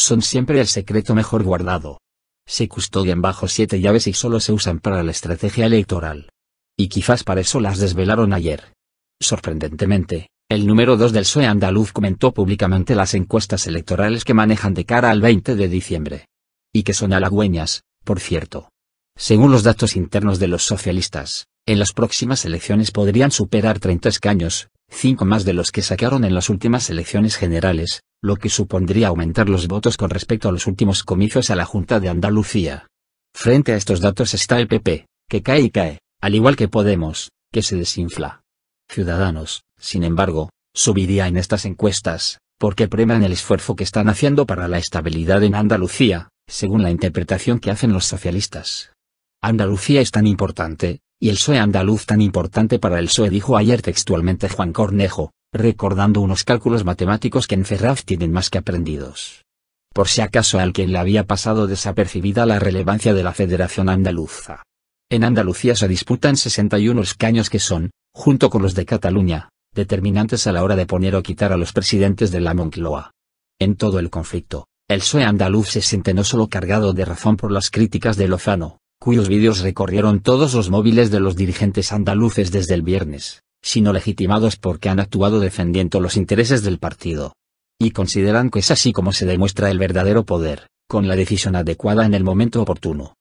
son siempre el secreto mejor guardado. Se custodian bajo siete llaves y solo se usan para la estrategia electoral. Y quizás para eso las desvelaron ayer. Sorprendentemente, el número 2 del SOE andaluz comentó públicamente las encuestas electorales que manejan de cara al 20 de diciembre. Y que son halagüeñas, por cierto. Según los datos internos de los socialistas, en las próximas elecciones podrían superar 30 escaños, 5 más de los que sacaron en las últimas elecciones generales, lo que supondría aumentar los votos con respecto a los últimos comicios a la Junta de Andalucía. Frente a estos datos está el PP, que cae y cae, al igual que Podemos, que se desinfla. Ciudadanos, sin embargo, subiría en estas encuestas, porque premian el esfuerzo que están haciendo para la estabilidad en Andalucía, según la interpretación que hacen los socialistas. Andalucía es tan importante, y el PSOE andaluz tan importante para el PSOE dijo ayer textualmente Juan Cornejo, recordando unos cálculos matemáticos que en Ferraz tienen más que aprendidos. Por si acaso al quien le había pasado desapercibida la relevancia de la Federación Andaluza. En Andalucía se disputan 61 escaños que son, junto con los de Cataluña, determinantes a la hora de poner o quitar a los presidentes de la Moncloa. En todo el conflicto, el PSOE andaluz se siente no solo cargado de razón por las críticas de Lozano, cuyos vídeos recorrieron todos los móviles de los dirigentes andaluces desde el viernes, sino legitimados porque han actuado defendiendo los intereses del partido. Y consideran que es así como se demuestra el verdadero poder, con la decisión adecuada en el momento oportuno.